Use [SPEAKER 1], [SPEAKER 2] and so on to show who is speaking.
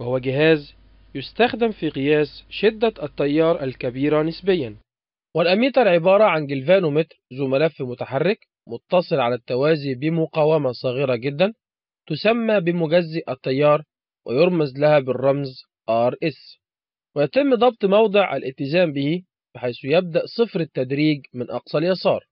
[SPEAKER 1] وهو جهاز يستخدم في قياس شدة التيار الكبيرة نسبيا والأميتر عبارة عن جلفانومتر ذو ملف متحرك متصل على التوازي بمقاومة صغيرة جدا تسمى بمجزئ التيار ويرمز لها بالرمز RS ويتم ضبط موضع الاتزان به بحيث يبدأ صفر التدريج من أقصى اليسار